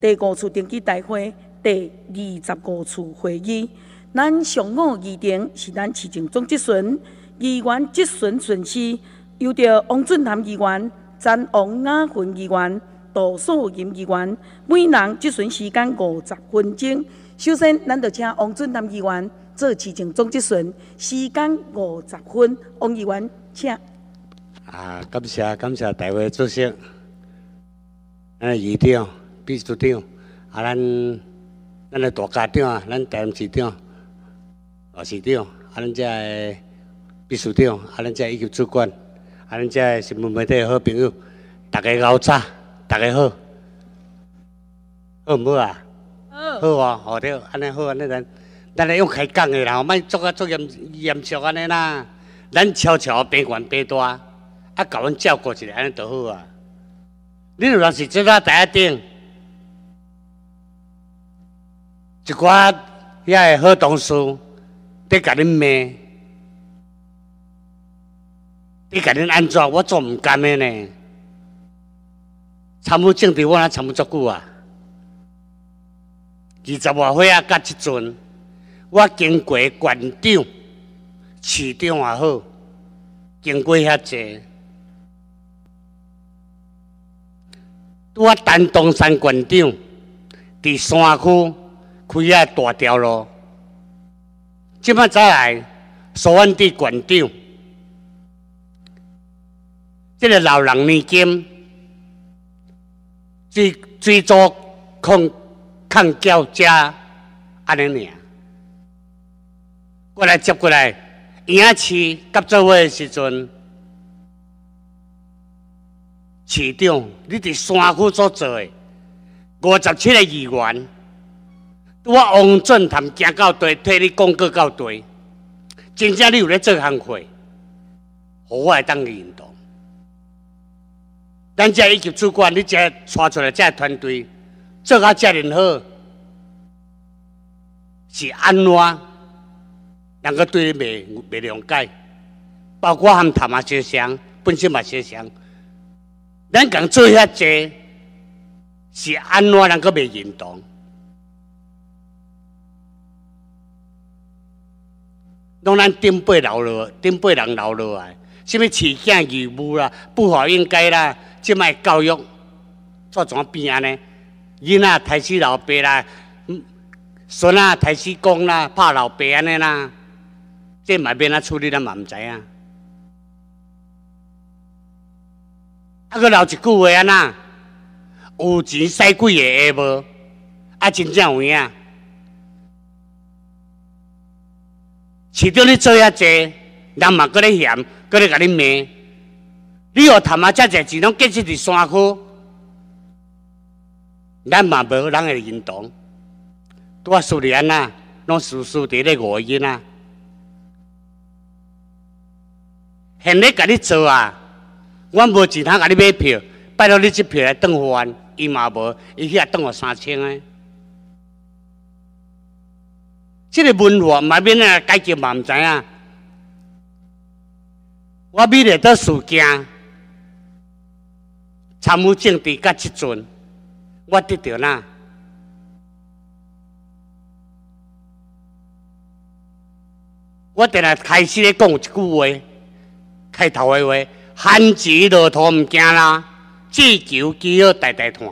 第五次定期大会第二十五次会议，咱上午议程是咱市政总质询，议员质询顺序由着王俊南议员、詹王雅芬议员、杜素银议员，每人质询时间五十分钟。首先，咱就请王俊南议员做市政总质询，时间五十分。王议员，请。啊，感谢感谢，大会主席，哎，议长。秘书长，啊，咱咱个大家长啊，咱代任市长、市长，啊，咱遮个秘书长，啊，咱遮一级主管，啊，咱遮新闻媒体好朋友，大家老早，大家好好唔好啊？好，好啊，好着，安尼好安尼咱，咱来用开讲个啦，莫做啊作业严肃安尼啦，咱悄悄边管边大，啊，共阮照顾一下安尼着好啊。你若是做呾第一顶。一寡也是好同事，伫甲恁买伫甲恁安怎？我做毋甘的呢？参务长地，我安参务足久啊？二十外岁啊，到即阵，我经过县长、市长也好，经过遐济。我丹东山县长，伫山区。开下大条咯，即摆再来苏安第县长，即个老人年金最最多抗抗叫价安尼尔，过来接过来，县市甲做伙诶时阵，市长你伫山区做做诶五十七个议员。我往转，他们行到地，替你讲个到地，真正你有咧做行会，我会当个认同？咱这一级主管，你这带出来这团队做啊，这恁好，是安怎？能够对你未未谅解？包括含谈啊协商，本身嘛协商，咱讲做遐多，是安怎能够未认同？拢咱顶辈留落，顶辈人留落来，啥物饲囝义务啦，不法应该啦，即摆教育怎怎变安尼？囡仔开始老爸啦，孙仔开始讲啦，拍老爸安尼啦，即卖变哪处理咱毋知影。啊，佫留一句话安那，有钱使鬼个无，啊真正有影。其中你做遐济，人嘛搁咧嫌，搁咧甲你骂。你话他妈，遮济钱拢建设伫山口，咱嘛无人会认同。多树林啊，拢树树伫咧外因啊。现咧甲你做啊，我无钱通甲你买票，拜托你即票来兑换，伊嘛无，伊遐兑换三千啊。这个文化，嘛，边个解决嘛唔知啊！我每日都事件，参悟政治，甲即阵我得到哪？我定来开始咧讲一句话，开头诶话：，旱季骆驼唔惊啦，季秋鸡儿大大团。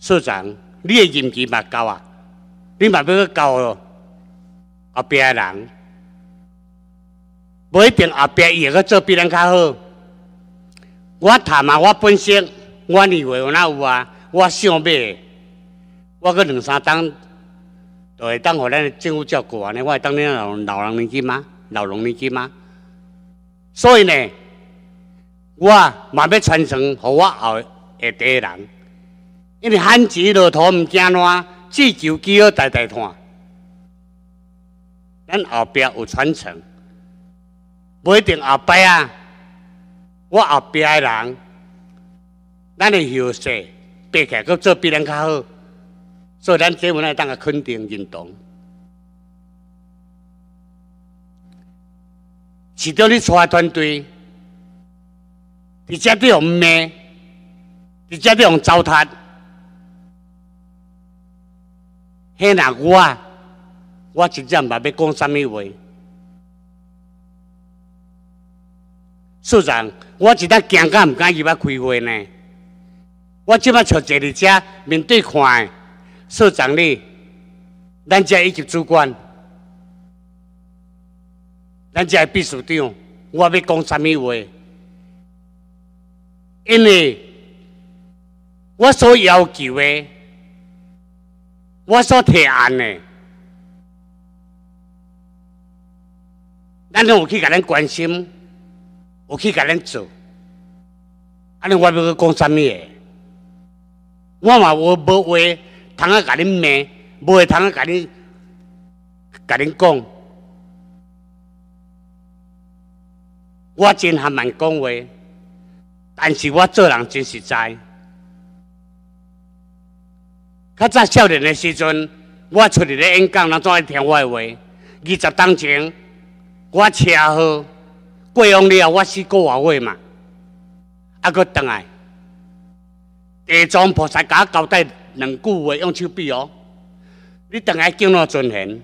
社长。你的运气嘛高啊！你嘛要个高哦，阿别人不一定阿别人个做比咱较好。我谈嘛我本身，我认为有哪有啊？我想买，我个两三当，就是当互咱政府照顾啊！呢，我当恁老老人年金吗？老农年金吗？所以呢，我嘛要传承，互我后下代人。因为汉子老头唔惊乱，只求吉尔代代传。咱后壁有传承，不一定后辈啊。我后壁的人，咱的后休爬起来，个做比人较好，做咱姊妹来当个肯定认同。是要你带团队，直接用骂，直接用糟蹋。嘿，那我，我正阵嘛要讲啥物话？所长，我一但惊敢唔敢入来开会呢？我即摆坐坐伫遮面对看，所长你，咱遮一级主管，咱遮秘书长，我要讲啥物话？因为我所要求诶。我所提案的，难道我去甲恁关心，我去甲恁做，安尼外边讲啥物？我嘛无无话，通啊甲恁骂，无话通啊甲恁甲恁讲。我真还蛮讲话，但是我做人真实在。较早少年的时阵，我出去咧演讲，人怎爱听我的话？二十当年前，我车祸过往了，我死过外话嘛，啊，佫倒来地藏菩萨甲我交代两句话，用手比哦，你倒来敬我尊贤，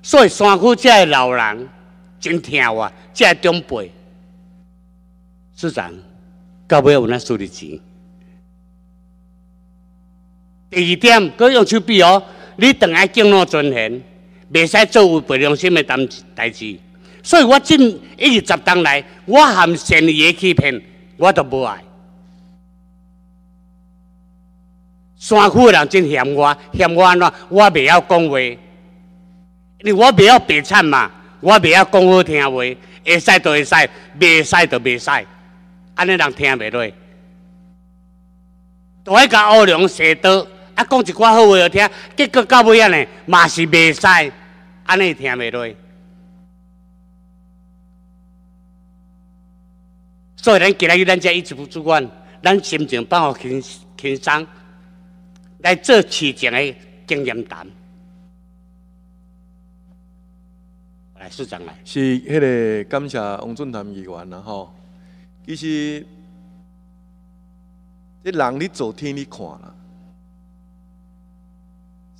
所以山区遮的老人真我话，这长辈，市长到尾要，我那收的钱。第二点，佮用手比哦，你当爱敬老尊贤，袂使做有背良心的担代志。所以我今一二十当来，我含善意欺骗，我都无爱。山区的人真嫌我，嫌我安怎，我袂晓讲话，因为我袂晓白惨嘛，我袂晓讲好听话，会使就会使，袂使就袂使，安尼人听袂落。在爱甲乌龙说道。啊，讲一寡好话好听，结果到尾安尼嘛是袂使，安尼听袂落。所以咱今日咱这一直不主管，咱心情放好轻轻松，来做市长的经验谈。来，市长来。是迄个感谢王俊南议员了吼。其实，这人你昨天你看了。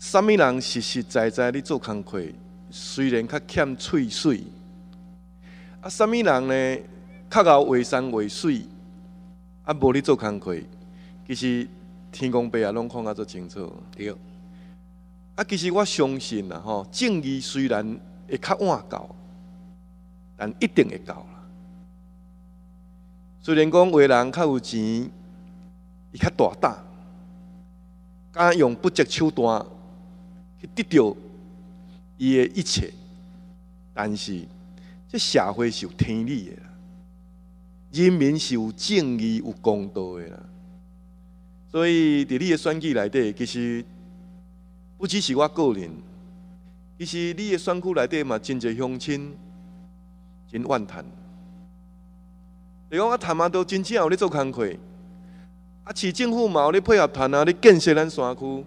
什物人实实在在咧做工课，虽然较欠喙水，啊，什物人呢？较贤画山画水，啊，无咧做工课，其实天公伯啊拢看啊足清楚。对。啊，其实我相信啦吼，正义虽然会较晏到，但一定会到啦。虽然讲为人较有钱，伊较大胆，敢用不择手段。得到伊的一切，但是这社会是有天理的，人民是有正义、有公道的啦。所以伫你的选举内底，其实不只是我个人，其实你的选区内底嘛，真侪乡亲真怨叹。你讲我谈阿都真正有咧做工课，啊，市政府嘛有咧配合谈啊，咧建设咱山区。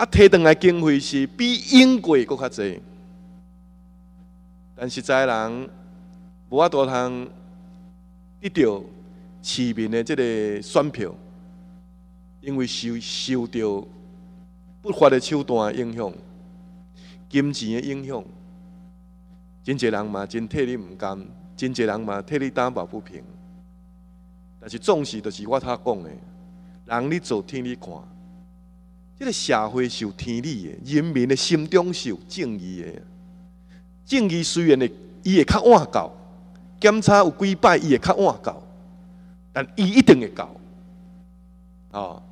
啊，提上来经费是比英国佫较济，但是在人无法度通得到市民的即个选票，因为受受到不法的手段影响、金钱的影响，真济人嘛真替你毋甘，真济人嘛替你打抱不平，但是总是就是我他讲的，人你做，天你看。这个社会是有天理，的，人民的心中是有正义的。正义虽然会伊会较晚到，检查有几摆伊会较晚到，但伊一定会到。哦，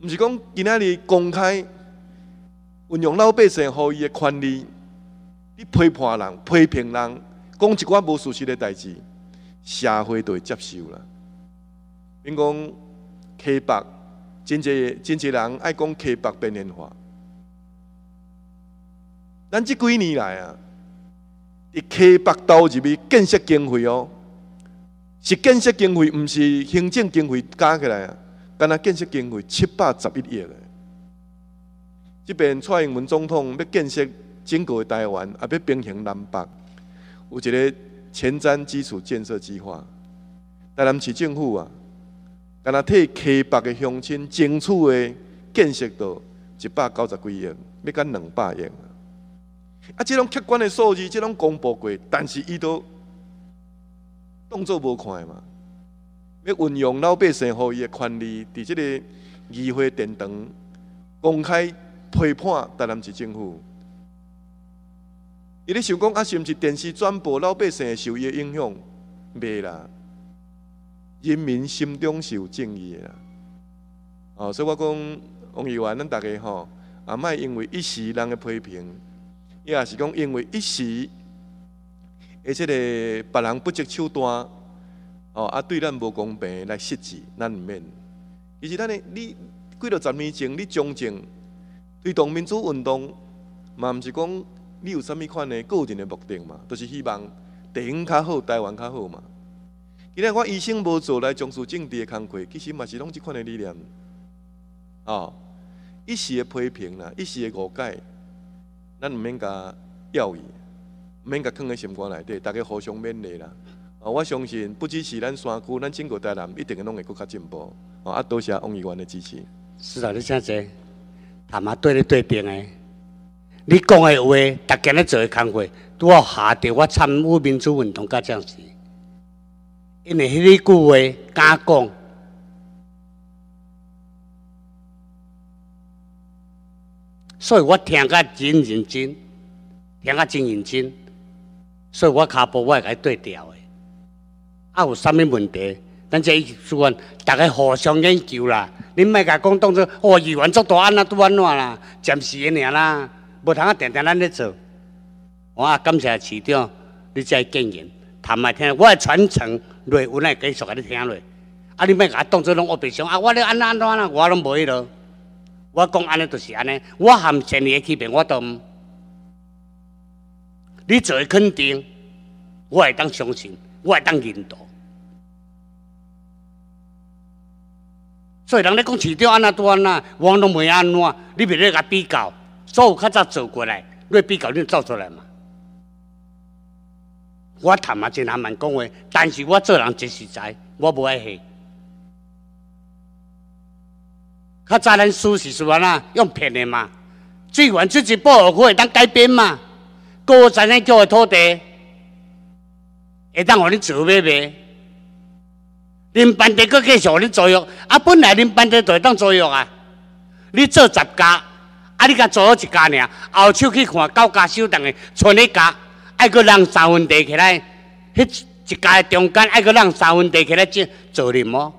毋是讲今仔日公开运用老百姓互伊的权利，你批判人、批评人，讲一寡无事实的代志，社会就会接受啦。因讲，K 八。真侪真侪人爱讲刻北边缘化。咱即几年来啊，伫刻北投入去建设经费哦，是建设经费，毋是行政经费加起来啊，干那建设经费七百十一亿嘞。即边蔡英文总统要建设整个台湾，也要平衡南北，有一个前瞻基础建设计划，台南市政府啊。敢若替溪北嘅乡亲争取嘅建设，到一百九十几亿，要到两百亿。啊，即种客观的数字，即种公布过，但是伊都当做无看嘛。要运用老百姓互伊嘅权利，伫即个议会殿堂公开批判台南市政府。伊咧想讲啊，是毋是电视转播老百姓嘅受益影响？袂啦。人民心中是有正义的，哦，所以我讲王议员，咱大家吼，啊，莫因为一时人的批评，伊也是讲因为一时，而且个别人不择手段，哦，啊，对咱无公平来袭咱毋免。其实咱嘞，你过落十年前，你忠诚推动民主运动，嘛毋是讲你有啥物款的个人的目的嘛，就是希望地方较好，台湾较好嘛。今天我一生无做来从事政治的工作，其实嘛是拢即款的理念。哦，一时的批评啦，一时的误解，咱毋免甲钓鱼，毋免甲囥喺心肝内底，大家互相勉励啦。啊，我相信不只是咱山区，咱整个台南一定会拢会更较进步。哦，啊，多谢王议员的支持。是啊，你现在他妈对你对定诶，你讲的话，逐家咧做嘅工作，都要下伫我参与民主运动这样子。因为迄个句话敢讲，所以我听甲真认真，听甲真认真，所以我卡步我会甲伊对调的。啊，有甚物问题，咱这一学问，大家互相研究啦。恁莫甲讲当作哦，语文做大安那都安怎啦？暂时的尔啦，无通啊定定咱咧做。我啊，感谢市长，你再建营。谈麦听，我的传承，累有来继续给你听落。啊，你别甲当作拢恶白相啊！我咧安怎安怎啦，我拢袂落。我讲安尼就是安尼，我含年诶，欺骗我都唔。你做肯定，我会当相信，我会当认同。所以人咧讲，迟早安那都安那，我拢袂安怎？你袂咧甲比较，所有较早走过来，你比较就走出来嘛。我谈嘛真难蛮讲话，但是我做人真实在，我无爱下。较早咱输是是安那，用骗的嘛。水源出一保护，可以当改变嘛。高山山叫的土地，会当互你做买卖。恁班的阁继续互你作药，啊本来恁班的就会当作药啊。你做十家，啊你干做好一家尔，后手去看九家收当的，剩一家。爱个人三分地起来，迄一家中间爱个人三分地起来做做任哦。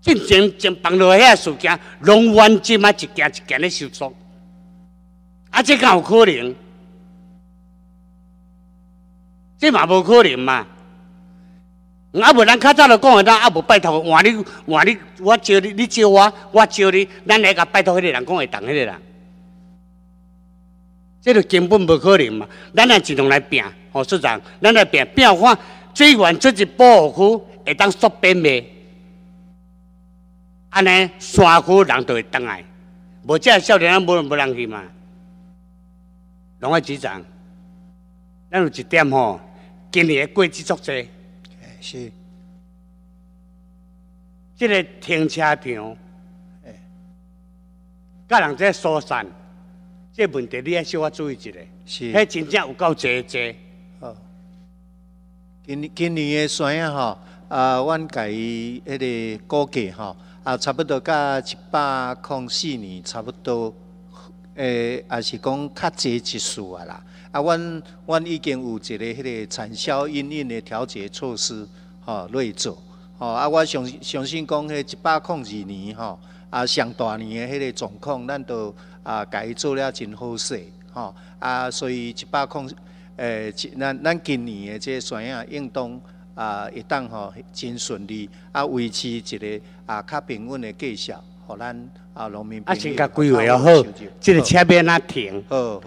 阵阵帮落遐事情，拢完即马一件一件咧收缩，啊，这敢有可能？这嘛无可能嘛？啊，无咱较早都讲诶，咱啊无拜托换你换你，我招你，你招我，我招你，咱来甲拜托迄个人，讲会当迄个人。这个根本不可能嘛！咱来自动来拼，侯局长，咱来拼拼，看水源出一保护区会当缩编未？安尼山区人就会当来，无这少年仔无人无人去嘛？龙海局长，咱有一点吼，今年过节作节，是，这个停车场，个人在疏散。这问题你爱稍阿注意一下，是，迄真正有够侪侪。好，今今年的山啊吼，啊，家己迄个估计吼，啊，差不多甲一百空四年差不多，诶，也是讲较侪一数啊啦。啊，阮阮已经有一个迄个产销营运的调节措施吼来做，吼啊，我相相信讲迄一百空二年吼。啊，上大年的迄个状况，咱都啊，改做了真好势，吼！啊，所以一百空，诶，咱咱今年的这山样运动啊，一旦吼真顺利，啊，维持一个啊较平稳的计数，互咱啊农民。啊，先甲规划好，即个车免呐停，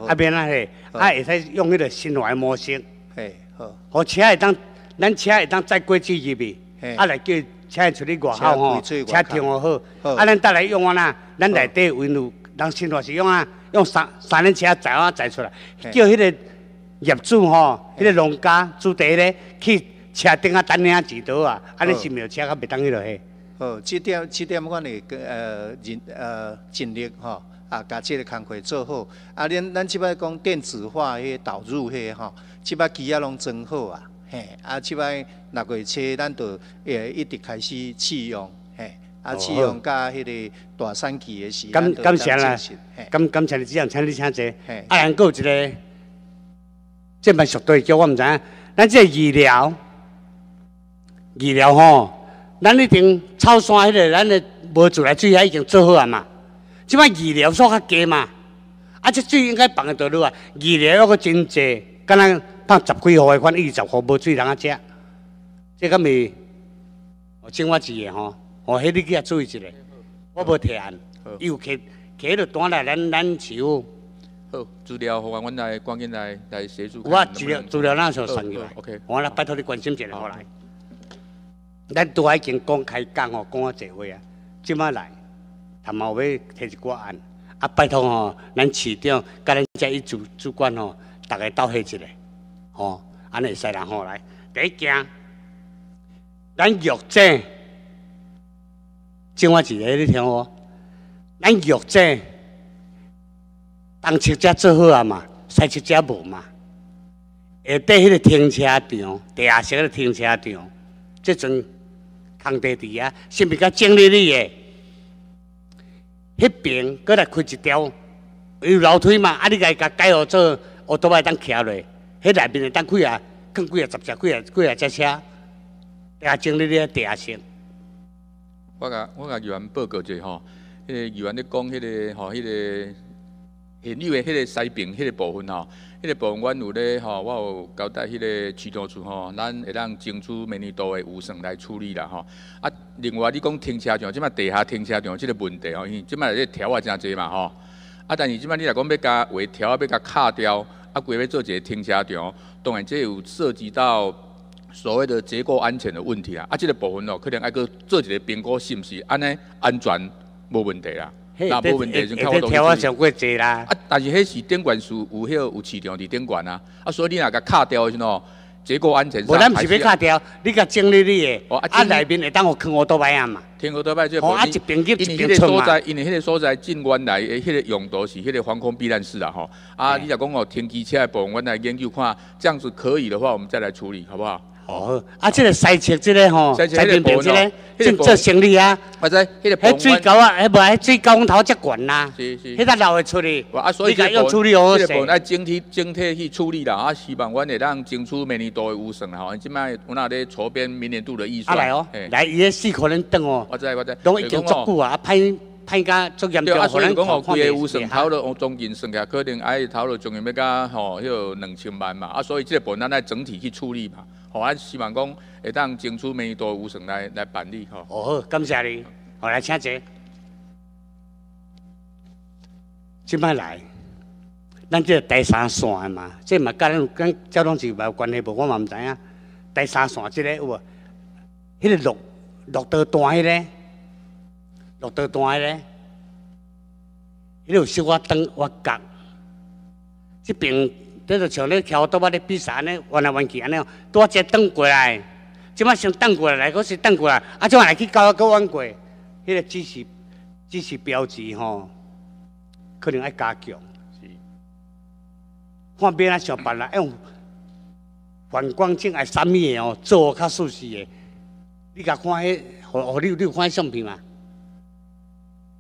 啊免呐嘿，啊会使用迄个循环模式，嘿，好，好，车会当，咱车会当再过去入去，啊来叫。伊出去外口吼，车听外好，啊，咱再来用啊呐，咱内底温度，人生活是用啊，用三三轮车载啊载出来，叫迄个业主吼，迄个农家租地咧，去车顶啊等下啊指导啊，安尼是袂有车较袂当去落去。好，这点这点我哩呃尽呃尽力吼，啊，甲即个工课做好，啊，恁咱即摆讲电子化迄导入迄吼，即摆机啊拢真好啊。嘿，啊，即摆六个初，咱都诶一直开始启用，嘿，啊，启用加迄个大三期的时，感感谢啦，感谢你这样，请你请坐。啊，还有一个，即咪属对叫我知怎？咱即个医疗，医疗吼，咱已经草山迄个咱的无自来水啊，已经做好啊嘛。即摆医疗数较低嘛，啊，即水应该放喺倒落啊，医疗我个真济，敢若。看十几号个款，二十号无水人啊！食即个咪我请我煮个吼，哦，迄你记啊注意一下。我无提案，又提提了单来咱咱市务。好，资料互阮来，赶紧来来协助。我资料资料哪像算起来？OK，我来拜托你关心一下好来。咱拄仔已经讲开讲哦，讲啊侪回啊，即马来，头毛尾提一个案，啊，拜托哦，咱市长甲咱遮一主主管哦，大家斗下一下。哦，安尼使人好来，第一件，咱玉政，正我一个你听哦，咱玉政东七只做好啊嘛，西七只无嘛。下底迄个停车场，地下室个停车场，即阵空地地啊，是毋是佮正哩的个？迄边过来开一条有楼梯嘛，啊，你家己改好做，我都爱当徛落。迄内面的当几啊，更几啊，十几啊，几啊只车，地下整理了地下城。我甲我甲议员报告者吼，迄个议员咧讲迄个吼迄个现有诶迄个西平迄个部分吼，迄个部分阮有咧吼，我有交代迄个区道处吼，咱会当争取明年度诶有算来处理啦吼。啊，另外你讲停车场即嘛地下停车场即个问题吼，即嘛在调啊诚侪嘛吼。啊，但是即摆你若讲要加条调，要加卡掉。啊，规划做一个停车场，当然这有涉及到所谓的结构安全的问题啊。啊，这个部分哦，可能要搁做一个评估，是不是？安尼安全无问题啦，那无问题就靠过师啦。啊，但是迄是电管树有迄有市场伫电管啊，啊，所以你若甲敲掉是喏。结构安全上，无咱是要卡掉，你甲整理你个，啊内面会当我坑我多排啊嘛。坑我多排就，哦啊一平级一平村嘛。因为个所在，因为迄个所在进湾来，诶，迄个用途是迄个防空避难室啊，吼。啊，你若讲哦，停机起来，分，我来研究看，这样子可以的话，我们再来处理，好不好？哦，啊，即个西侧即个吼，西边坪即个正做生意啊，或者，迄个最高啊，迄无，哎，最高，阮头遮悬啦。是是，迄只楼会处理，啊，所以要处讲，即个盘要整体整体去处理啦，啊，希望阮会趟争取明年多的预算吼，即麦阮那咧筹编明年度的预算，啊来哦，来，伊咧四可能等哦，我知我知，拢已经足久啊，啊，歹。派加作业，叫可能可能，啊，所以讲，我估计预算投入中年上下，可能哎头入中年要加吼，迄两千万嘛，啊，所以即个盘咱要整体去处理嘛。吼，俺希望讲会当争取一多吴省来来办理吼。哦好，感谢你。我来请坐。即摆来，咱即个第三线嘛，即嘛甲咱甲交通局有关系无？我嘛毋知影。第三线即个有无？迄个落落道段迄个，落道段迄个，迄个有小可等我角，即边。你就像你桥都捌咧比赛呢，尼，弯来弯去安尼，拄啊只等过来，即摆先等过来，来个是等过来，啊种来去搞个玩弯过，迄个只是只是标志吼，可能爱加强。是，看别人想办法用反光镜爱物面哦，做较舒适诶。你甲看迄，互你你有看相片吗？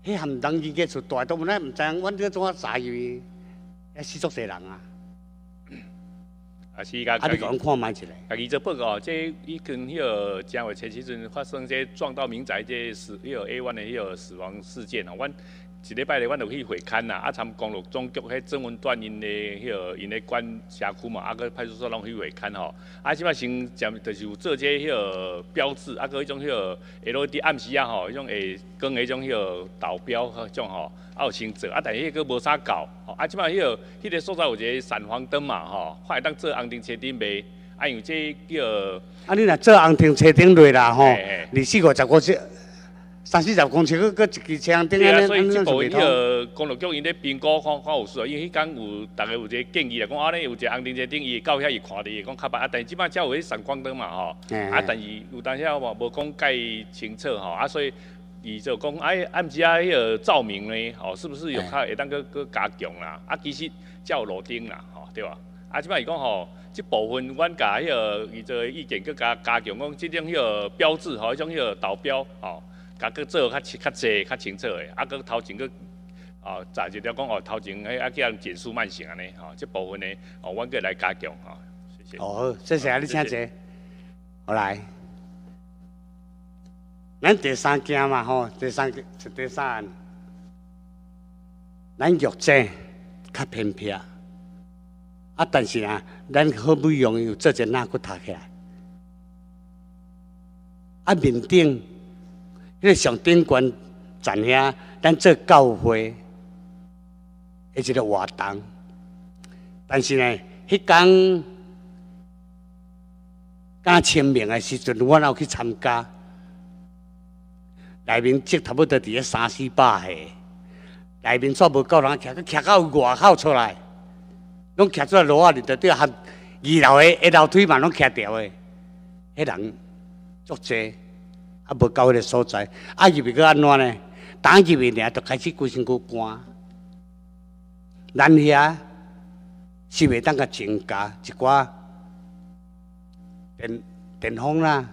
迄含人气个出大，都无知唔知，阮这怎啊载去？要死作死人啊！时间才刚看卖一下。啊！二十八哦，这以前迄个正月前时阵发生这撞到民宅这死，迄个 A 湾的迄个死亡事件哦，我。一礼拜内，阮就去会勘啦，啊，参公路总局迄征文段因的，迄因的管辖区嘛，啊，个派出所拢去会勘吼，啊，即摆先占，就是有做些迄标志，啊，个迄种迄 L E D 暗时啊吼，迄种会跟迄种迄导标迄种吼，啊有先做，啊，但是迄个无啥搞，啊，即摆迄个迄个所在有一个闪黄灯嘛吼，可会当做红灯车顶卖，啊，用这叫、个。啊，你若做红灯车顶类啦吼，二四五十五小三四十公尺，佮佮一支枪。对啊，所以即部分个公路局因咧评估看看有事因为迄间有逐个有者建议来讲安尼有者红灯者灯，伊到遐伊看伊讲较白啊。但是即摆只有迄闪光灯嘛，吼。啊，但是有但些话无讲介清楚吼，啊，所以伊就讲，哎暗时啊迄个照明呢，吼，是不是有较会当佮佮加强啦？啊，其实较有路灯啦，吼，对吧？啊，即摆伊讲吼，即部分阮甲迄个伊个意见佮加加强，讲即种迄个标志吼，迄种迄个导标吼。甲佫做较清较侪较清楚的，啊佫头前佫哦，昨日了讲哦，头前迄啊叫人减速慢行安尼，吼，即部分呢，哦，我过来加强吼。哦，谢谢啊，你请坐，好来。咱第三件嘛吼，第三是第三，咱玉姐较偏僻，啊，但是啊，咱好不容易有做只哪骨塔起来，啊，面顶。因个上顶关，站遐，咱做教会迄一个活动，但是呢，迄天敢清明的时阵，我也有去参加，内面挤差不多伫咧三四百个，内面煞无够人，徛去徛到外口出来，拢徛出来热啊！热到喊二楼的一楼梯嘛拢徛掉的，迄人足济。啊，无迄个所在，啊入未去安怎呢？等入未了，就开始规身躯寒。咱遐是袂当甲增加一寡电电风啦。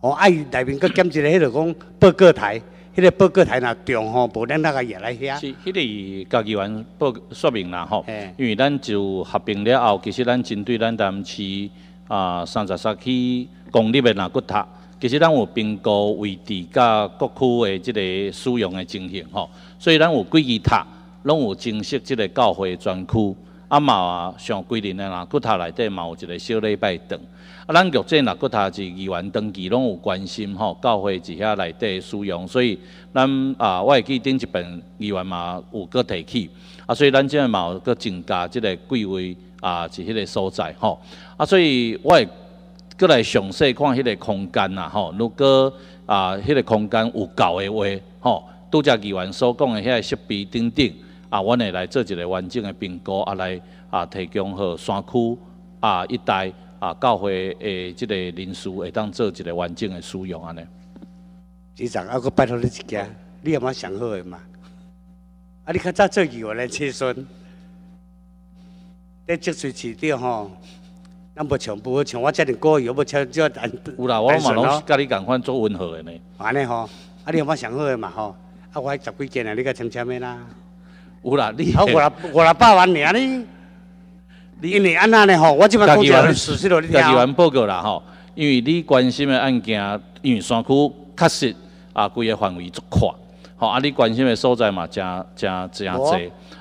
哦，啊，伊内面阁兼一个迄个讲报告台，迄个报告台若重吼，无咱那个也来遐。是迄个家己员报说明啦吼，因为咱就合并了后，其实咱针对咱南市啊三十三区公立的那骨头。其实，咱有评估位置甲各区的这个使用的情形吼，所以咱有几支塔，拢有增设这个教会专区，啊嘛上桂林的啦，骨头内底嘛有一个小礼拜堂，啊，咱局这啦骨头是议员登记，拢有关心吼，教会伫遐内底使用，所以咱啊，我会去顶一本议员嘛，有搁提起，啊，所以咱这嘛有搁增加这个贵位啊，是迄个所在吼，啊，所以会再来详细看迄个空间啦，吼，如果啊，迄个空间有够的话吼，拄则议员所讲的遐设备等等，啊，阮会来做一个完整的评估啊，来啊提供吼山区啊一带啊教会诶即个人士会当做一个完整的使用安尼。局长，啊，哥拜托你一件，你有嘛上好诶嘛。啊，你较早做议员来计算，在即水池底吼。啊，无像，无像我遮阵高，要要像遮个有啦，我嘛拢是甲你共款做温和的呢。安尼吼，啊，你有法上好个嘛吼，啊，我十几间啊，你甲请请咩啦？有啦，你我来我来报完名呢。你因为安那呢吼，我即个都叫你实施你家己完报告啦吼，因为你关心的案件，因为山区确实啊，规个范围足宽，吼，啊，你关心的所在嘛，真真真真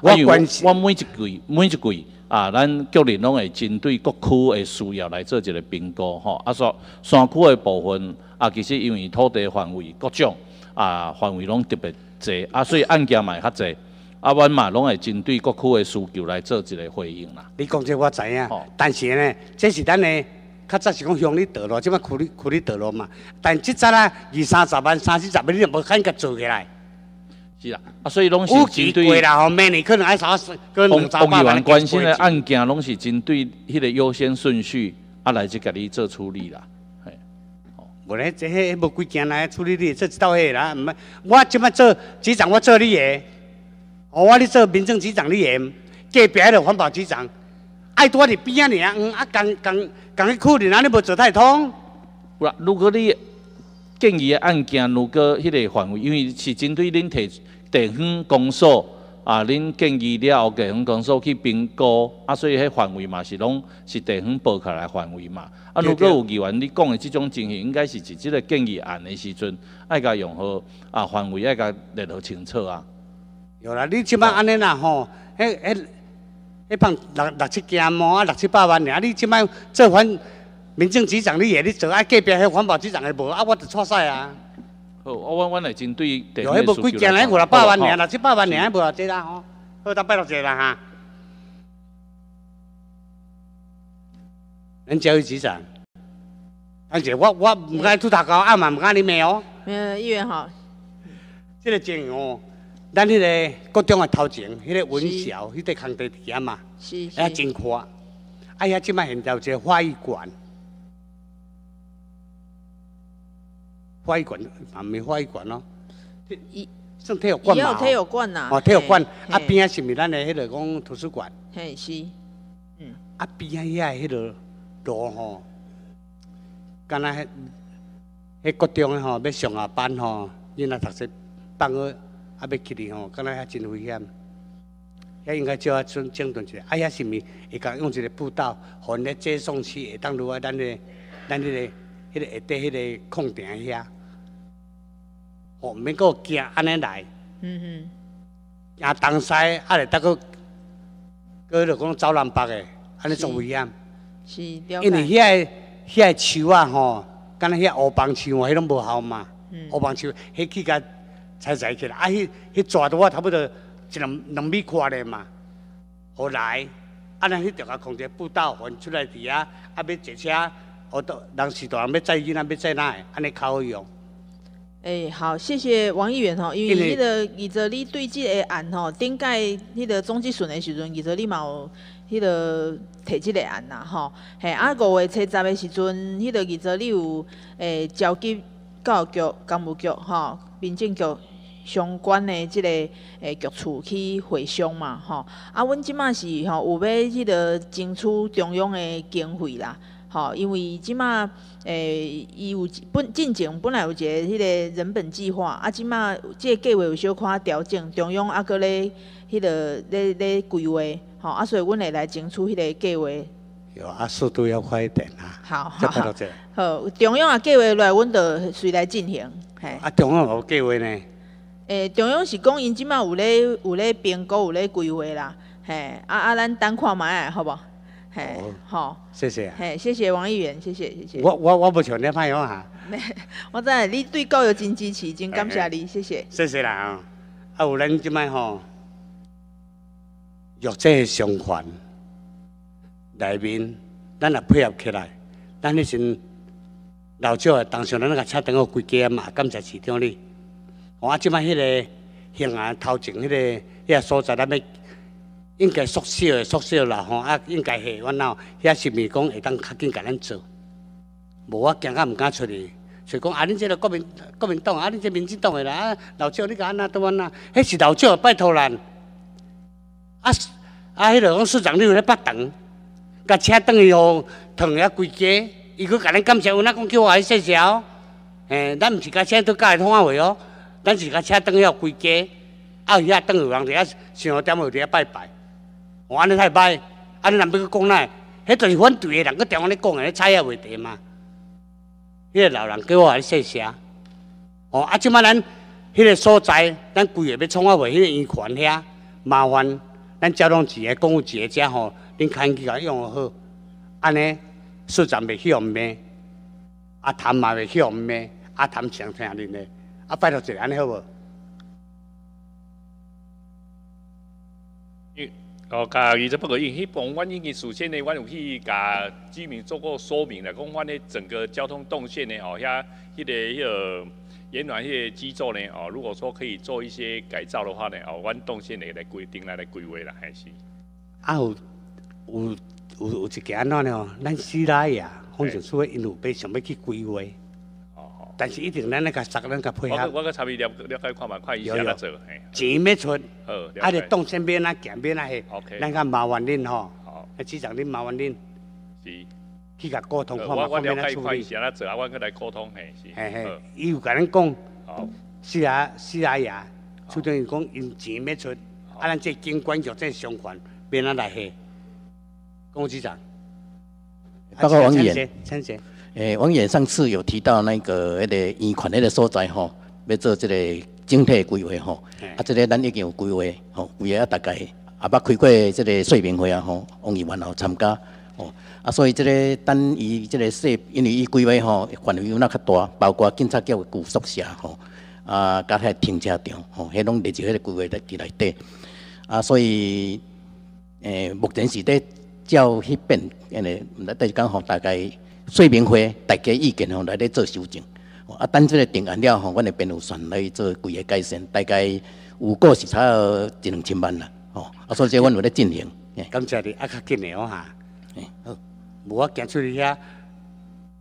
我我关心，我每一季每一季。啊，咱各人拢会针对各区的需要来做一个评估吼。啊，所山区的部分啊，其实因为土地范围各种啊，范围拢特别济，啊，所以案件嘛较济。啊，阮嘛拢会针对各区的需求来做一个回应啦。你讲这我知影，但是呢，这是咱的较早是讲乡里道路，即摆区里区里道路嘛。但即阵啊，二三十万、三四十万，你就无看见做起来。是啦，啊，所以拢是针对。乌啦，吼，明年可能爱啥，哥弄杂八万公公关心的案件，拢是针对迄个优先顺序啊来去甲你做处理啦，我咧这些无几件来处理你，这到遐啦，唔，我即么做局长？我做你个，哦，我咧做民政局长你个，隔壁的环保局长，爱多哩边你啊，嗯，啊，刚刚刚去哭理，哪里无做太通。哇，如果你建议的案件，如果迄个范围，因为是针对恁提。地方公所啊，恁建议了后，地方公所去评估啊，所以迄范围嘛是拢是地方报起来范围嘛啊。如果有议员，你讲的即种情形，应该是直接个建议案的时阵，爱甲用好啊，范围爱甲列好清楚啊。有啦，你即摆安尼啦吼，迄迄迄帮六六七件嘛，啊六七八万尔，啊。你即摆做反民政局长，你也你做爱隔壁迄环保局长的无啊，我就错使啊。哦，我我我来针对台内的求，有迄部几甲来有了八万年了，七八万年一部啊，对啦吼，好，咱拜六节啦哈。恁教育局长，安姐，我我唔敢出大高，阿妈唔敢你骂哦。嗯，议员好。这个景哦，咱迄个国中的头前，迄个文霄，迄块空地起嘛，是啊真阔，哎呀，即卖现一个花艺馆。花育馆，旁边花育馆咯。体算体育馆嘛。也有体育馆呐。哦，体育馆，啊边啊是毋是咱的迄个讲图书馆？嘿是，嗯，啊边啊遐系迄个路吼，敢若迄迄国中吼要上下班吼，你若读书，放学啊要去哩吼，敢若遐真危险，遐应该叫阿村整顿一下。啊遐是毋，是会讲用一个步道，或者接送去，会当如阿咱个，咱迄个，迄个下底迄个空坪遐。哦，免阁惊安尼来，嗯嗯，啊，东西，阿来得个，个就讲走南北诶，安尼做危险，是，因为遐遐树啊吼，敢若遐乌枋树，我迄种无效嘛，乌枋树，迄去甲采摘起来，啊迄迄蛇的话，差不多一两两米宽的嘛，好来，安尼迄着甲控制步大，分出来伫啊，啊要坐车，哦都，人是大人要载囡仔，要载哪个，安尼较好用。欸，好，谢谢王议员吼，因为迄个伊在你对接个案吼，顶届迄个总继讯的时阵，伊你嘛有迄个提即个案呐吼，嘿，啊五月七十的时阵，迄个伊在你有诶召集教育局、干部局、吼、民政局相关的即个诶局处去会商嘛吼，啊，阮即满是吼有要迄个争取中央的经费啦。吼，因为即满诶，伊有本，进前本来有一个迄个人本计划，啊，即满即个计划有小可调整，中央啊，个咧，迄个咧咧规划，吼，啊，所以，阮会来争取迄个计划。有啊，速度要快一点啊。好，好，好。好，中央啊，计划来，阮得随来进行。啊，中央有计划呢？诶，中央是讲，因即满有咧有咧评估有咧规划啦，嘿，啊啊，咱等看卖，好无。嘿，好，谢谢，嘿，谢谢王议员，谢谢，谢谢。我我我不求恁朋友哈。我知，你对教育真支持，真感谢你，谢谢。谢谢啦，啊，有恁即摆吼，弱者相援，内面咱也配合起来，咱时阵老少同上，咱个车灯哦规家嘛，感谢市长你。我啊，即摆迄个兴啊，头前迄个迄、个所在，咱要。应该缩小诶，缩小啦吼啊，应该下我哪，遐是民讲会当较紧甲咱做，无我惊甲毋敢出去。就讲啊，恁即个国民国民党，啊恁即个民主党诶啦，啊老少你甲安那，都安那，迄是老少拜托啦。啊啊，迄个讲市长，你有咧拨糖，甲车倒去哦，糖遐归家。伊去甲咱感谢，有哪讲叫我去说哦，嘿，咱毋是甲车倒伊通话话哦，咱是甲车倒了归家。啊，遐等有人伫遐，想点下伫遐拜拜。我安尼太歹，安尼人要去讲哪？迄就是阮队的人，佮常安尼讲的，你猜也袂错嘛。迄个老人叫我来说啥？哦，啊，即摆咱迄个所在，咱规个要创啊袂，迄个圆圈遐麻烦，咱交通局个、公务局个遮吼，恁牵去甲用好，安尼车站袂去红霉，啊，谈嘛袂去红霉，啊，谈请听的呢，啊，拜托一个，安尼好无？哦，己这不过，伊，迄旁，阮已经事先呢，我有去甲居民做过说明了，讲，阮的整个交通动线呢，哦，遐，迄个，迄个，沿岸迄个基座呢，哦，如果说可以做一些改造的话呢，哦，阮动线来来规定来来规划了，还是，啊，有，有，有一个安怎呢？哦，咱西拉呀，凤城村一路被想要去规划。但是一定咱那个责任个配合。我个差不了了解看嘛，看一下做。钱没出，啊，就动身边那强边啊，嘿，咱个麻烦林吼，啊，局长恁麻烦恁。是去甲沟通看嘛，看边个处理。我我啊做啊，我个来沟通，嘿，嘿嘿嘿，有可能讲，是啊，是啊呀，始终是讲因钱没出，啊，咱这经管局这相关边啊来嘿。公安局长，报告王检，王检。诶，王远上次有提到那个迄个医馆迄个所在吼，要做即个整体规划吼。啊，即个咱已经有规划吼，为啊，大概也捌开过即个说明会啊吼，王议员也参加哦。啊，所以即个等伊即个说，因为伊规划吼范围有那较大，包括警察局旧宿舍吼，啊，加个停车场吼，迄拢列入迄个规划在伫内底。啊，所以诶，目前是伫照迄边，因为毋得一讲吼，大概。说明会，大家意见吼来咧做修正，啊，等这个定案了吼，阮的边有船来做规个改善，大概有够是差一两千万啦，吼，啊，所以阮有咧进行。感谢你，啊，较客气了哈。好，无我行出去遐，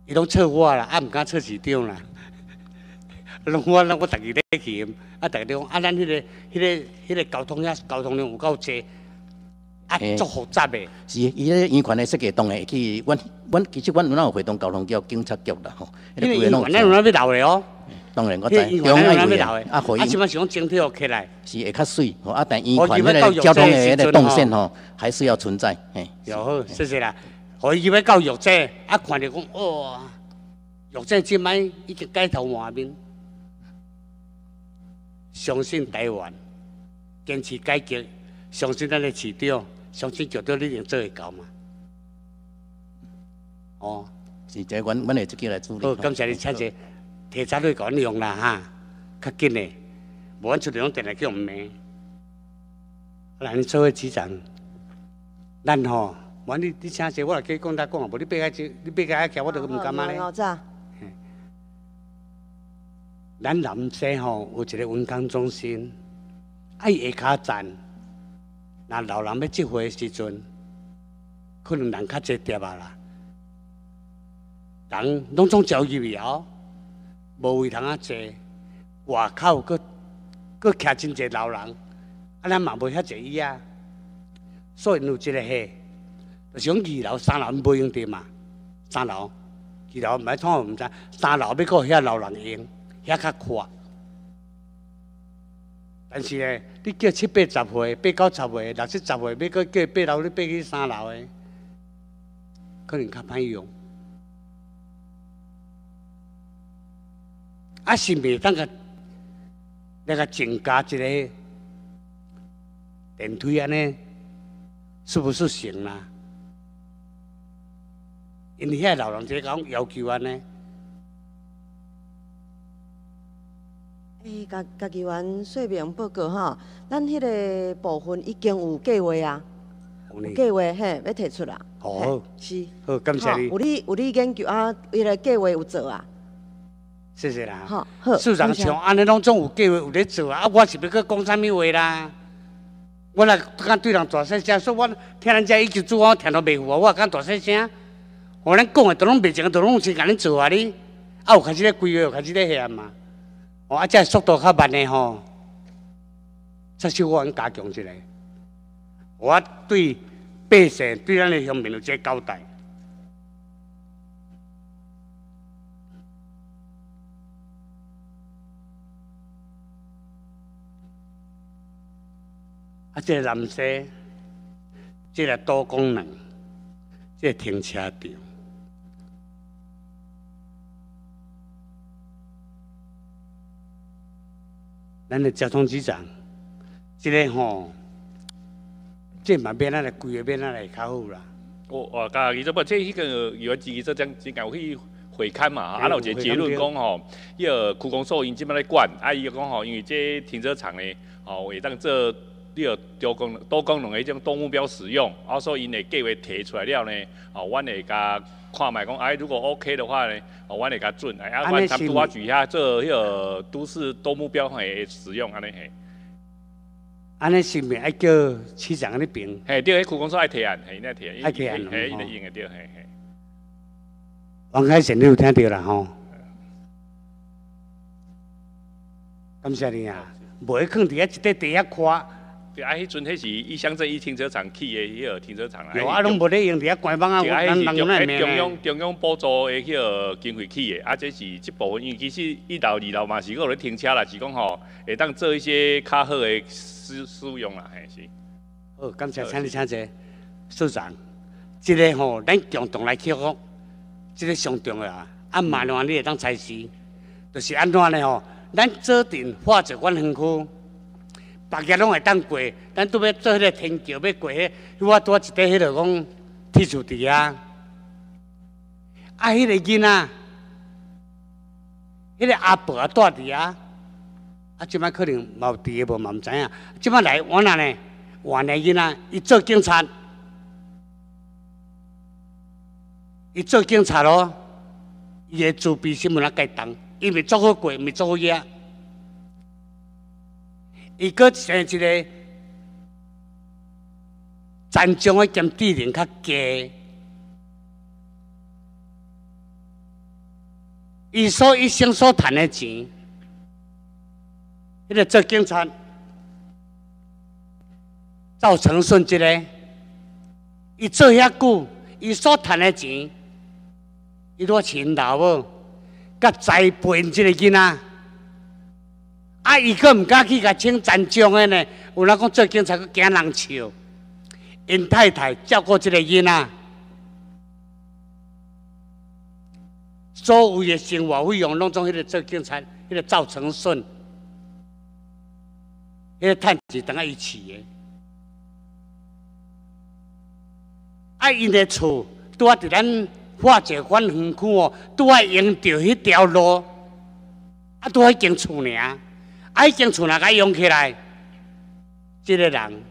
伊拢测我啦，啊，唔敢测市长啦。拢我，拢我，逐日咧去，啊，逐日讲，啊，咱迄个，迄个，迄个交通遐，交通量有够济，啊，足复杂诶。是，伊咧引款诶设计，当然去阮。阮其实阮我哪会当交通叫警察局啦吼？因为伊群，咱哪要闹的哦？当然，我知，永远有要要闹的。啊，起码是讲整体学起来。是会较水，吼啊，但伊群那个交通那个的动线吼，还是要存在。有好，谢谢啦。可以为教育者，啊，看着讲哦，教育者这摆已经改头换面，相信台湾，坚持改革，相信咱的市场，相信绝对你能做会到嘛。哦，是这阮阮会出去来处理。哦，感谢你，请坐，提早去讲用啦，哈，较紧嘞，无阮厝里拢直来叫用糜。好，来你坐去坐站。咱吼，无你你请坐，我来继续讲他讲啊。无你别个只，你别个爱徛，我都呒敢干吗嘞？南澳咱南西吼有一个文康中心，爱下骹站，那老人要聚会时阵，可能人较侪点仔啦。人拢总交易未好，无位通啊坐，外口阁阁徛真侪老人，安尼嘛无遐济伊啊，所以有即个是讲二楼三楼袂用得嘛，三楼二楼唔爱创，唔知三楼要阁遐老人用，遐较阔。但是咧，你叫七八十岁、八九十岁、六七十岁要阁叫八楼，你爬去三楼诶，可能较歹用。啊，是未那个那个增加一个电梯安尼，是不是行啦？因遐老人家讲要求安尼。诶，家家己员说明报告哈，咱迄个部分已经有计划啊，有计划嘿，要提出啦。好，是好，感谢你。有你有你研究啊，伊个计划有做啊。谢谢啦。好，市场像安尼拢总有计划有在做啊。我是要去讲啥物话啦？我若敢对人大声声说，我听人家已经做我听到袂有啊。我敢大声声，我咱讲的都拢袂成，都拢先甲恁做啊哩。啊，有开始咧规划，开始在遐嘛。哦，啊，即速度较慢的吼。这是我要加强一个，我对百姓对咱的乡民个交代。这蓝色，这个多功能，这停车场，咱的交通局长，今天吼，这旁边那个贵，旁边那个较好啦。哦哦，刚刚伊这不，这一个有资金，浙江时间我去回看嘛。啊，一个结论讲吼，幺公工收益基本来管，啊伊讲吼，因为这停车场呢，哦会当做。迄呃多功能、多功能的种多目标使用，啊，所以因会计划提出来了呢，哦，阮会加看卖讲，哎，如果 OK 的话呢，哦，阮会加准，啊，阮曼拄啊举下做迄个都市多目标会使用安尼嘿。安尼是毋是爱叫市场安尼评？嘿，对，区工说爱提。人，系呢睇，爱提人，嘿，一定应个对，嘿嘿。王开成，你有听到啦吼？感谢你啊，袂空伫遐一块地啊，看。啊！迄阵迄是义乡镇义停车场起的迄个停车场无啊。啊，拢咧用伫遐官方来，中央中央补助的迄经费起的，啊，这是一部分。因为其实一楼二楼嘛是个咧停车啦，是讲吼会当做一些较好诶使使用啦，嘿是。好，感谢，请你请坐，市长，即个吼，咱共同来克服，即个上重要啊！啊，龙啊，你会当才是，就是安怎呢吼？咱做阵化解困难苦。白家拢会当过，咱拄要做迄个天桥要过，我带一块迄个讲铁树枝啊。啊，迄个囡仔，迄个阿伯带伫啊。啊，即摆可能冇伫一无蛮唔知影，即摆来我那呢，我那囡仔，伊做警察，伊做警察咯，伊个自卑心有哪解重，伊为做好过，唔咪做好嘢。伊个生一个战争的兼地人较低，伊所一生所赚的钱，伊个做警察，赵成顺一个，伊做遐久，伊所赚的钱，伊多勤劳无，甲栽培一个囡仔。啊！伊阁毋敢去甲请颁奖的呢？有哪讲做警察阁惊人笑？因太太照顾这个囡仔，所有的生活费用拢从迄个做警察、迄个赵成顺，迄个趁钱等阿伊饲的。啊！因的厝拄啊伫咱化解关园区哦，拄啊用着迄条路，啊，拄啊一间厝尔。爱警察，人家养起来，这个人，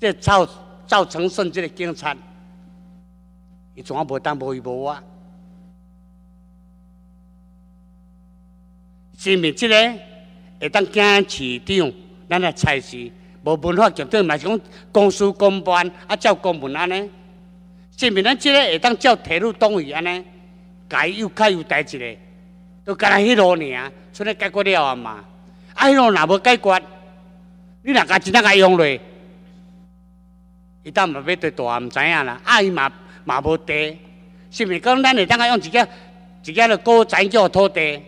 这赵赵成顺这个警察，伊怎啊无当无伊无我？证明即个会当惊市长，咱来猜是无文化局长，也是讲公司公办，啊照公文安尼。证明咱即个会当照铁路党委安尼，家又开又代一个，都干那迄路尔，出来解决了啊嘛。哎哟，若无解决，你若家己甲伊用落，伊当嘛要得大，毋知影啦。啊，伊嘛嘛无地，是毋是讲咱会当啊用一只一只了高产叫土地，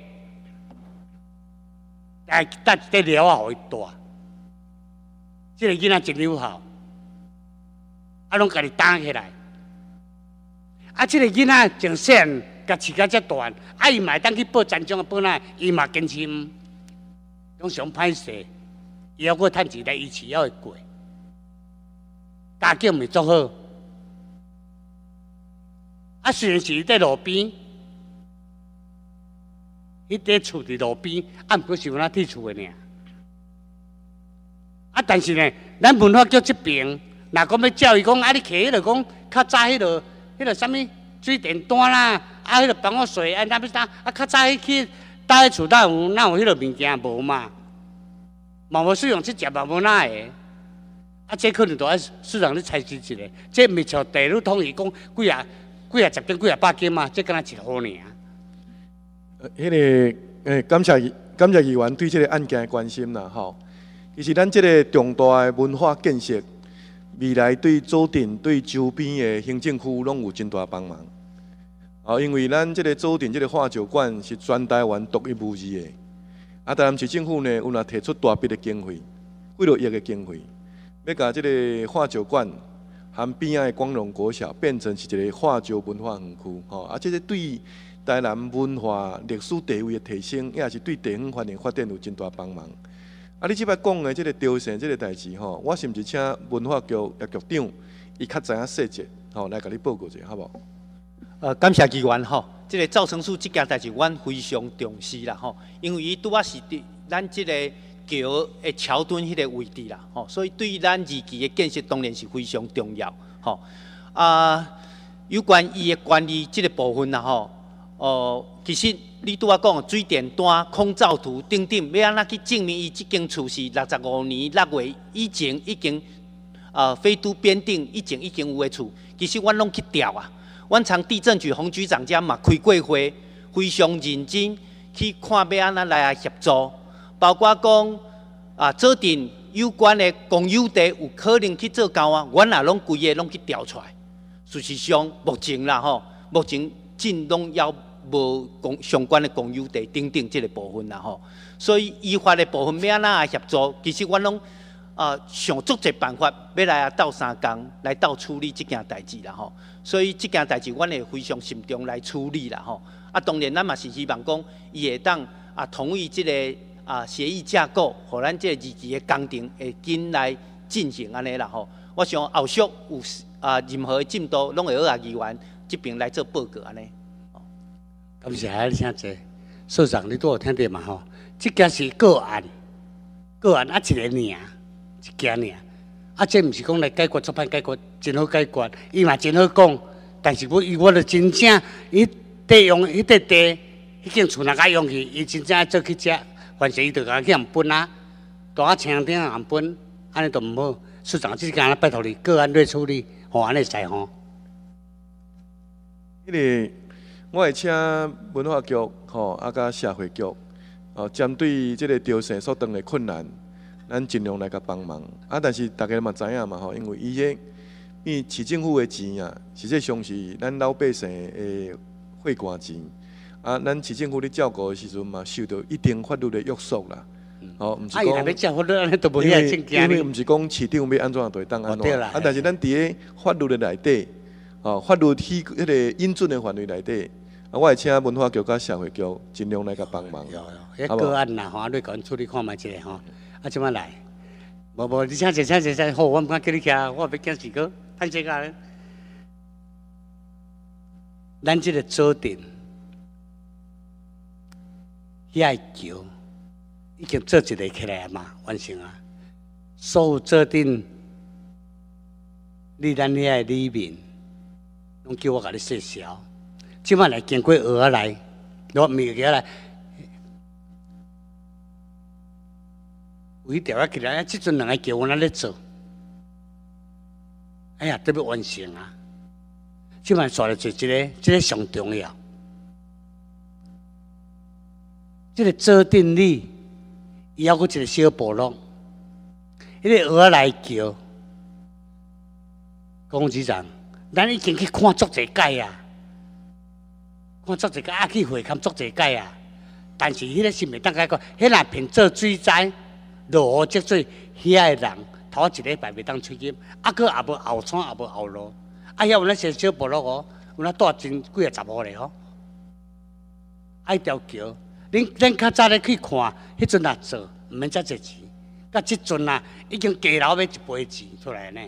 哎，搭一块料啊，互伊大。即个囡仔真有效，啊，拢家己担起来。啊，即个囡仔真善，甲饲家遮大，啊，伊嘛当去报战争啊，报哪，伊嘛持心。拢上歹势，伊还阁趁钱来伊持，还会过。家境是足好，啊，虽然是伫路边，伊块厝伫路边，啊，毋过是想呾替厝的尔。啊，但是呢，咱文化叫这边，若讲要照伊讲，啊，你摕迄落讲较早迄落，迄落啥物水电单啦，啊，迄落帮我算，啊，呾要搭啊，较早迄去。待在厝待有哪有迄落物件无嘛？毛无使用去食，毛无哪个？啊，这可能都在市场里采集起来。这毋是像地路统一讲几啊、几啊十斤、几啊百斤嘛？这干那吃好呢啊？呃，迄个呃，感谢感谢议员对即个案件的关心啦吼。其实咱即个重大的文化建设，未来对周边、对周边的行政区拢有真大帮忙。好，因为咱即个周鼎即个化酒馆是全台湾独一无二的，啊，台南市政府呢有若提出大笔的经费，几落亿的经费，要将即个化酒馆含边仔的光荣国小变成是一个化酒文化园区，吼，啊，即个对台南文化历史地位的提升，也是对地方发展发展有真大帮忙。啊，你即摆讲的即个雕像即个代志，吼，我是不是请文化局的局长伊较知影细节，吼，来甲你报告者，好无？呃，感谢议员吼，这个造成书这件代志，阮非常重视啦吼。因为伊拄仔是伫咱即个桥的桥墩迄个位置啦吼，所以对咱二期的建设当然是非常重要吼。啊，有关伊的管理即个部分啦吼，哦，其实你拄仔讲水电单、空照图等等，要安那去证明伊即间厝是六十五年六月以前已经呃飞都编定、以前已经有的厝，其实阮拢去调啊。阮从地震局洪局长家嘛开过会，非常认真去看要安那来协助，包括讲啊做阵有关的公有地有可能去做交啊，阮也拢规个拢去调出来。事实上，目前啦吼，目前真拢要无公相关的公有地等等这个部分啦吼，所以依法的部分要安那啊协助，其实阮拢。啊，想足侪办法，要来啊斗三工来斗处理这件代志啦吼。所以这件代志，阮会非常慎重来处理啦吼。啊，当然咱嘛是希望讲，伊会当啊同意即个啊协议架构，互咱即个二期的工程会紧来进行安尼啦吼。我想后续有啊任何进度，拢会二啊议员这边来做报告安尼。感谢你先生，社长你都好听得嘛吼。这件是个案，个案啊一个名。一件尔，啊，这毋是讲来解决、出版解决，真好解决，伊嘛真好讲。但是，我伊我着真正，伊地用伊地地，已经厝内个用去，伊真正做去食，还是伊著家去人分啊，住啊青顶人分，安尼都毋好。市长，即是讲，拜托你个案类处理，吼安尼才吼。迄个，我会请文化局吼，啊，甲社会局，哦，针对即个凋谢速断的困难。咱尽量来甲帮忙啊！但是大家嘛知影嘛吼，因为伊迄因市政府的钱啊，实际上是咱老百姓诶血汗钱啊。咱市政府咧照顾诶时阵嘛，受到一定法律的约束啦。哦，毋是讲，因为不是讲市政府要安装啊，但是咱伫诶法律的内底，哦，法律迄迄个应准的范围内底啊，我会请文化局甲社会局尽量来甲帮忙。哦哦，迄个案呐吼，你赶处理看卖者吼。啊，即摆来，无无，你请坐，请坐，请坐。好，我唔敢叫你徛，我咪见四哥，叹气个。咱即个桌顶，遐桥已经做一个起来嘛，完成啊。所有桌顶，你咱遐里面，拢叫我甲你卸烧。即摆来经过二个来，多咪几来。微调啊！起来即阵两个桥，我那咧做，哎呀，都要完成啊！即蛮刷了，做即个，即个上重要。即个做定力，伊还阁一个小部落，迄个鹅来叫，龚局长，咱已经去看足一届啊，看足一届街，也去会勘足一届啊。但是迄个是未当解个，迄呐凭做水灾。落雨积水，遐个人头一礼拜袂当出工，啊，佫也无后山，也无后路。啊，遐有那些小部落哦，有那大真几啊十户嘞哦。爱条桥，恁恁较早咧去看，迄阵啊做，毋免遮济钱，到即阵啊，已经加老要一倍钱出来呢。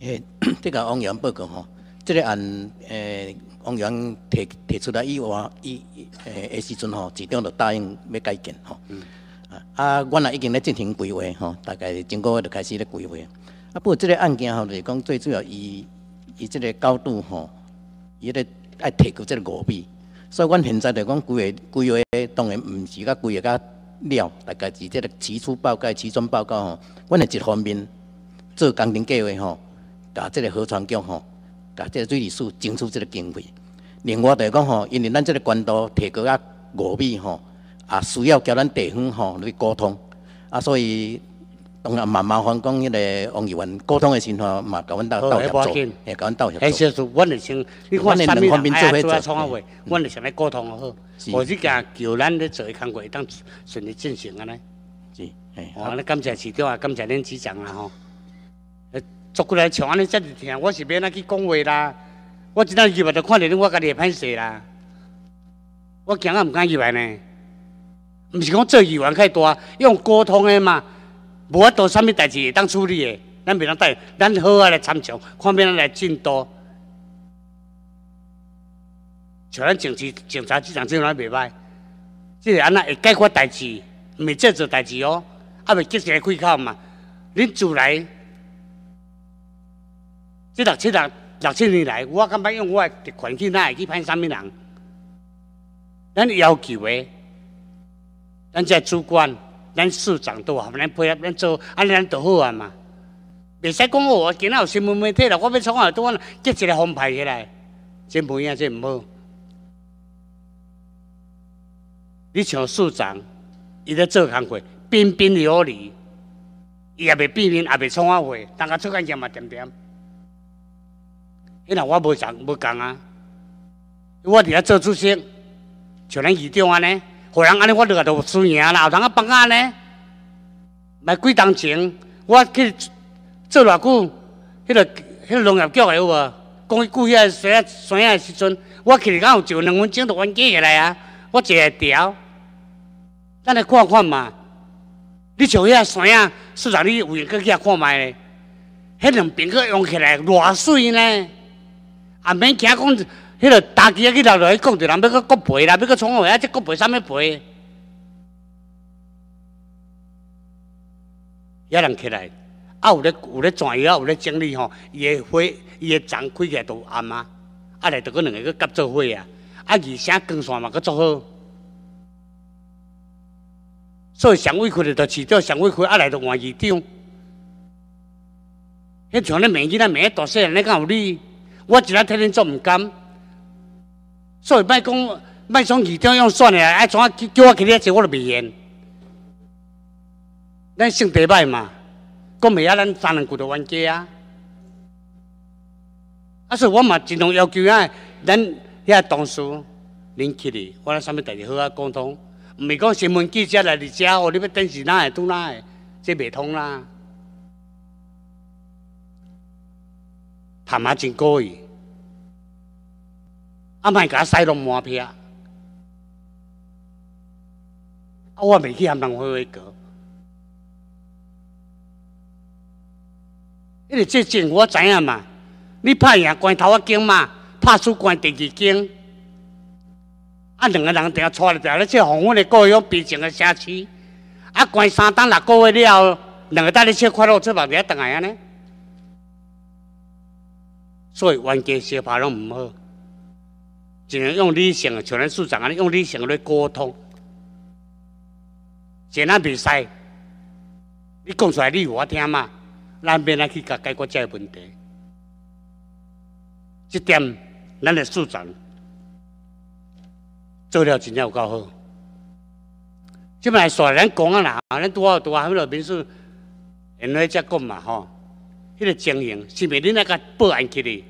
诶，这个王源报告吼，即个按诶王源提提出来以外，伊诶时阵吼，市长就答应要改建吼。啊，阮也已经咧进行规划吼，大概前个月就开始咧规划。啊，不过这个案件吼就是讲，最主要伊伊这个高度吼，伊咧爱提高这个五米，所以阮现在来讲，规划规划当然唔是甲规划甲了，大概是这个起初报告、起准报告吼，阮也一方面做工程计划吼，甲这个河床高吼，甲这个水利署争取这个经费。另外来讲吼，因为咱这个管道提高啊五米吼。啊，需要交咱地方吼来沟通啊，所以当然慢慢讲讲迄个王议员沟通的时候嘛，甲阮斗斗下做，也甲阮斗下做。而且是阮是想，你看三方面做伙做，创啊话，阮是想要沟通个好。是，我是惊叫咱咧做个空位，等顺利进行安尼。是，哎，我咧感谢市长啊，感谢恁市正啊吼。做过来像安尼遮日听，我是免来去讲话啦。我一旦入来就看到恁我家己会歹势啦，我惊啊，毋敢入来呢。唔是讲做议员太大，用沟通的嘛，无法度啥物代志会当处理的，咱袂当带，咱好好来参详，看边仔来进度。像咱政治警察局长真个袂歹，即个安那会解决代志，未做错代志哦，也及时来开口嘛。恁就来，即六七六六七年来，我干觉用我的权去会去判啥物人，咱要求的。咱这主管，咱市长都啊，咱配合咱做，安尼咱就好啊嘛。未使讲我，今仔有新闻媒体啦，我要创啊多啊，吉一个红牌起来，真不影，真唔好。你像市长，伊咧做工课，彬彬有礼，伊也未变面，也未创啊话，大家做干净嘛，点点。因人我无同无同啊，我伫遐做主席，像咱市长安尼。忽人安尼，我落来就输赢啦。有通啊放假呢，卖几当钱？我去做偌久？迄个迄农业局的有无？讲伊贵遐山啊山啊的时阵，我其实敢有坐两分钟就完结下来啊？我坐会调？咱来看看嘛。你像遐山啊，虽然你有闲去起看卖咧，迄两瓶果用起来偌水呢？阿免惊讲。迄个家己啊，去闹来去讲，就人要搁搁赔啦，要搁创啥物啊？这搁赔啥物赔？夜人起来，啊有咧有咧转窑，有咧整理吼，伊个花，伊个展开起来都暗啊。啊来，着搁两个去夹做伙啊，啊而且光线嘛搁做好。做常委开的着辞掉，常委开啊来着换局长。迄种咧面日啊，面子大些，你敢有理？我一仔天恁做唔甘？所以，卖讲卖从其中用算的，爱怎啊叫我去日坐，我都袂应。咱姓第歹嘛，讲袂啊，咱三两句就冤家啊。啊，所以我嘛经常要求啊，咱遐同事，恁去哩，我者啥物代志好啊沟通，唔是讲新闻记者来伫遮哦，你要等是哪会拄哪会，这袂通啦。谈嘛真过瘾！阿莫甲塞拢满撇，啊，啊，我未去喊人回回格，因为这情我知影嘛，你拍赢关头仔紧嘛，拍输关第二紧，啊，两个人定下错了一条，你这黄昏的过往悲情的下去，啊，关三单六个月了，两个带你去快乐，去白皮，等下呢？所以完全是怕侬唔去。只能用理性，像咱市长安用理性来沟通，真难未使。你讲出来，你有我听嘛？咱免来去甲解决这个问题。这点咱的市长做了真了够好。即卖谁人讲啊？人多少多少，民事，电来才讲嘛？吼，迄个情形是毋是恁那个保安去哩？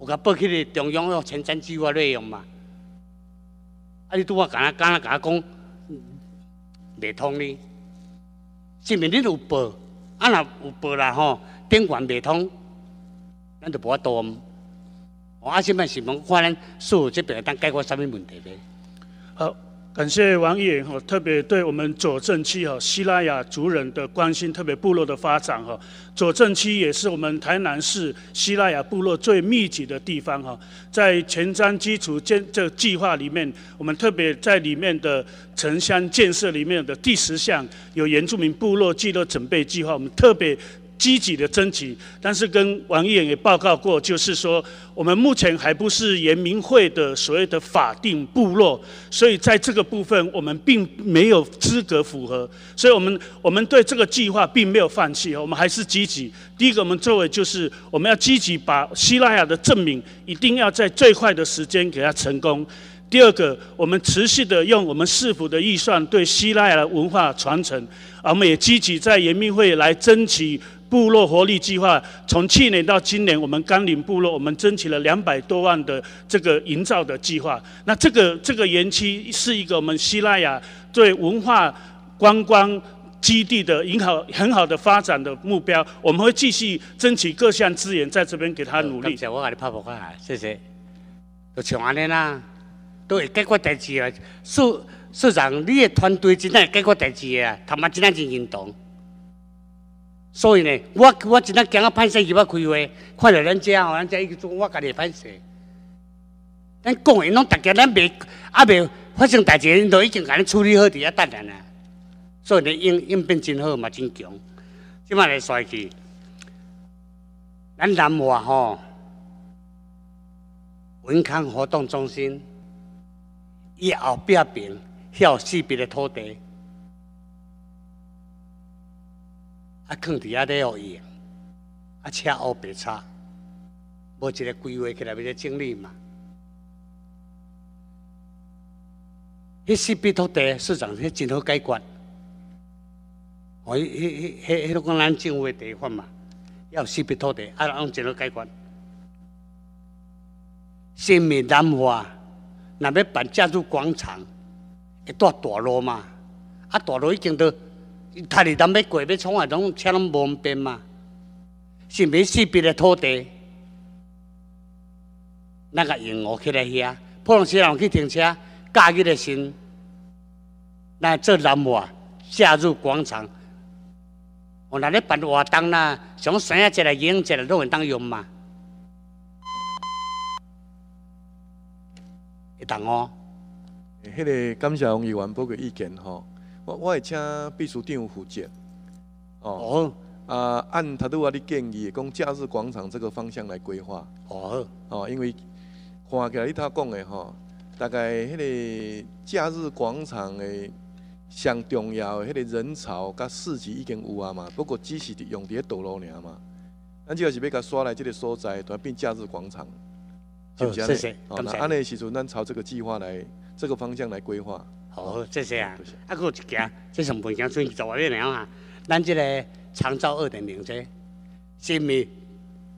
有甲报去咧中央哦，前瞻计划内容嘛，啊！你拄啊，敢那敢那甲讲，未通呢？证明你有报，啊！若有报啦吼，电管未通，咱就无遐多。我阿心内是问，看咱做即爿当解决啥物问题咧？好。感谢王野哈，特别对我们左正区哈希拉雅族人的关心，特别部落的发展哈。左正区也是我们台南市希拉雅部落最密集的地方哈。在前瞻基础建这计划里面，我们特别在里面的城乡建设里面的第十项有原住民部落记录准备计划，我们特别。积极的争取，但是跟王议员也报告过，就是说我们目前还不是原民会的所谓的法定部落，所以在这个部分我们并没有资格符合，所以我们我们对这个计划并没有放弃，我们还是积极。第一个，我们作为就是我们要积极把西腊雅的证明一定要在最快的时间给它成功。第二个，我们持续的用我们市府的预算对希腊雅文化传承，而我们也积极在言民会来争取。部落活力计划从去年到今年，我们甘岭部落我们争取了两百多万的这个营造的计划。那这个这个园区是一个我们西拉雅对文化观光基地的很好很好的发展的目标。我们会继续争取各项资源在这边给他努力。谢谢。都抢完了啦，都会解决代志啊。社社长，你的团队真乃解决代志啊，他妈真乃真行动。所以呢，我我今仔讲啊，歹势伊要开会，看到咱遮吼，咱遮伊做我家己歹势，咱讲的，拢大家咱未啊未发生代志，都已经甲恁处理好，伫遐等下啊。所以呢，应应变真好，嘛真强。即摆来帅气，咱南华吼，文康活动中心，伊后壁边还有四边的土地。啊，放伫遐了互已。啊，车乌白擦，无一个规划起来，要一整理嘛。迄四边土地，市长迄真好解决？哦，迄迄迄迄个讲咱政府的地方嘛，要四边土地，啊，用真好解决？新美南化，若要办建筑广场，会段大路嘛，啊，大路已经都。他哋当要过，要从啊，拢请侬方便嘛？是是四有的土地？那个用？我起来遐，普通车辆去停车，假日嘅时，咱做南啊，下入广场，我那咧办活动啦，想生一个影，一个拢会当用嘛？你等我。诶，迄个感谢王玉文伯嘅意见吼。我我也请秘书长负责。哦，啊，按他都阿的建议，讲假日广场这个方向来规划，哦，哦，因为，看起来他讲的吼，大概迄个假日广场的上重要的迄个人潮甲市集已经有啊嘛，不过只是用伫在道路尔嘛，咱个是要甲佮刷来这个所在，就变假日广场，好，是？谢，感谢，哦，那尼的时阵，咱朝这个计划来，这个方向来规划。哦，谢谢啊，啊，佫一件，即上凤祥村二十外面了啊，咱即个长照二点零这，是毋？是？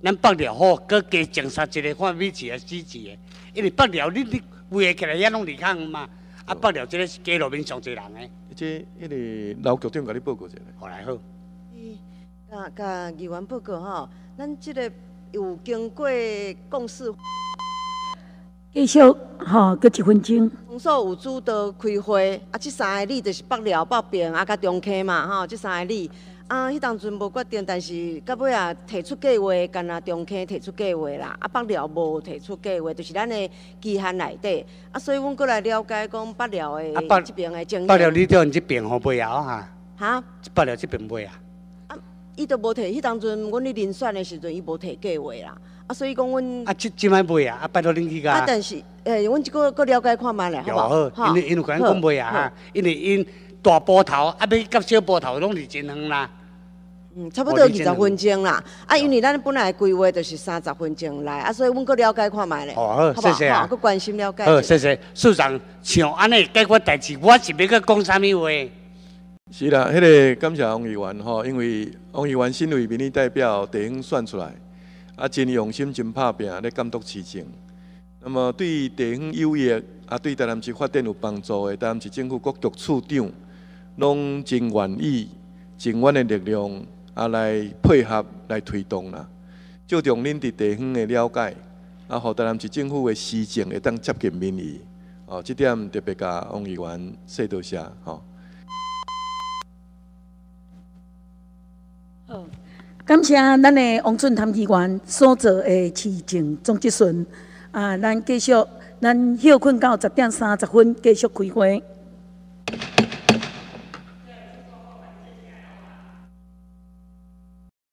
咱北寮好，佫加增加一个看美食啊、戏曲的，因为北寮你你围起起来也拢离看嘛，啊北寮即个是街路面上最人诶。即迄个老局长甲你报告一下。好来好？嗯，甲甲议员报告吼，咱即个有经过共识。继续，吼，隔一分钟。红树有主都开花，啊，即三个字就是北寮、北边、啊，甲中溪嘛，吼，即三个字。啊，迄当阵无决定，但是到尾也提出计划，干那中溪提出计划啦，啊，北寮无提出计划，就是咱的期限内底。啊，所以阮过来了解讲北寮的即边的经验。北寮，你你即边好袂晓哈？哈，北寮即边袂啊。伊都无提，迄当阵，阮咧遴选的时阵，伊无提计划啦，啊，所以讲，阮。啊，即即卖袂啊，啊，拜托恁去甲啊，但是，诶，阮即过搁了解看卖咧，好无？好？哈。啊，因为因大波头，啊，要甲小波头拢是真远啦。嗯，差不多二十分钟啦，啊，因为咱本来规划就是三十分钟来，啊，所以阮搁了解看卖咧。哦，好，谢谢啊。搁关心了解。好，谢谢，市长，请安尼解决代志，我是要搁讲啥物话？是啦，迄个感谢王议员吼，因为王议员身为民意代表，第一选出来，啊真用心、真拍拼咧监督市政。那么对地方优越，啊对淡南市发展有帮助的淡南市政府各局处长，拢真愿意、尽阮的力量啊来配合来推动啦。就从恁伫地方的了解，啊互淡南市政府的市政，会当接近民意，哦这点特别甲王议员说多谢吼。感谢咱的王俊堂议员所做的市政总结陈。啊，咱继续，咱休困到十点三十分，继续开会。